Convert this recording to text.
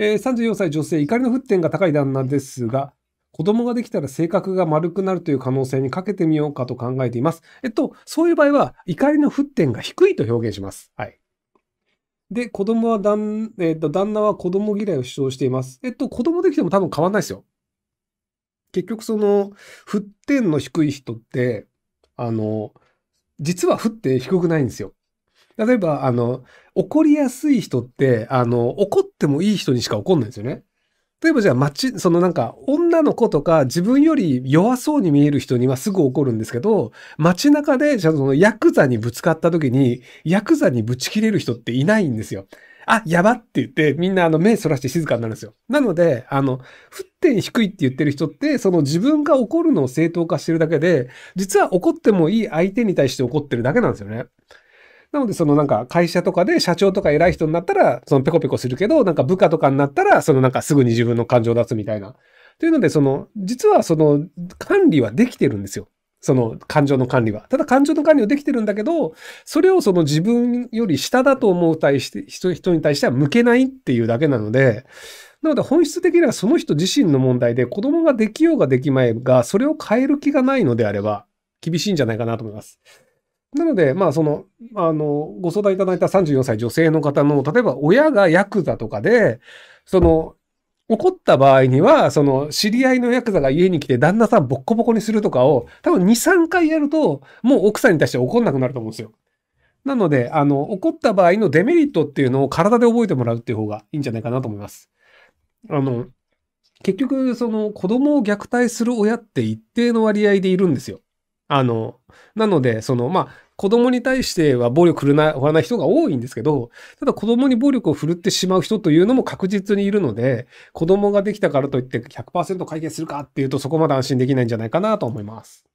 えー、34歳女性、怒りの沸点が高い旦那ですが、子供ができたら性格が丸くなるという可能性にかけてみようかと考えています。えっと、そういう場合は、怒りの沸点が低いと表現します。はい。で、子供は旦、えっと、旦那は子供嫌いを主張しています。えっと、子供できても多分変わんないですよ。結局その、沸点の低い人って、あの、実は沸点低くないんですよ。例えば、あの、怒りやすい人って、あの、怒ってもいい人にしか怒んないんですよね。例えばじゃあ、街、そのなんか、女の子とか、自分より弱そうに見える人にはすぐ怒るんですけど、街中で、じゃあその、ヤクザにぶつかった時に、ヤクザにぶち切れる人っていないんですよ。あ、やばって言って、みんなあの目そらして静かになるんですよ。なので、あの、沸点低いって言ってる人って、その自分が怒るのを正当化してるだけで、実は怒ってもいい相手に対して怒ってるだけなんですよね。なので、そのなんか会社とかで社長とか偉い人になったら、そのペコペコするけど、なんか部下とかになったら、そのなんかすぐに自分の感情を出すみたいな。というので、その、実はその管理はできてるんですよ。その感情の管理は。ただ感情の管理はできてるんだけど、それをその自分より下だと思う対して人に対しては向けないっていうだけなので、なので本質的にはその人自身の問題で子供ができようができまいが、それを変える気がないのであれば、厳しいんじゃないかなと思います。なので、まあ、その、あの、ご相談いただいた34歳女性の方の、例えば親がヤクザとかで、その、怒った場合には、その、知り合いのヤクザが家に来て旦那さんボッコボコにするとかを、多分2、3回やると、もう奥さんに対して怒んなくなると思うんですよ。なので、あの、怒った場合のデメリットっていうのを体で覚えてもらうっていう方がいいんじゃないかなと思います。あの、結局、その、子供を虐待する親って一定の割合でいるんですよ。あの、なので、その、まあ、子供に対しては暴力振るな、振らない人が多いんですけど、ただ子供に暴力を振るってしまう人というのも確実にいるので、子供ができたからといって100%解決するかっていうとそこまで安心できないんじゃないかなと思います。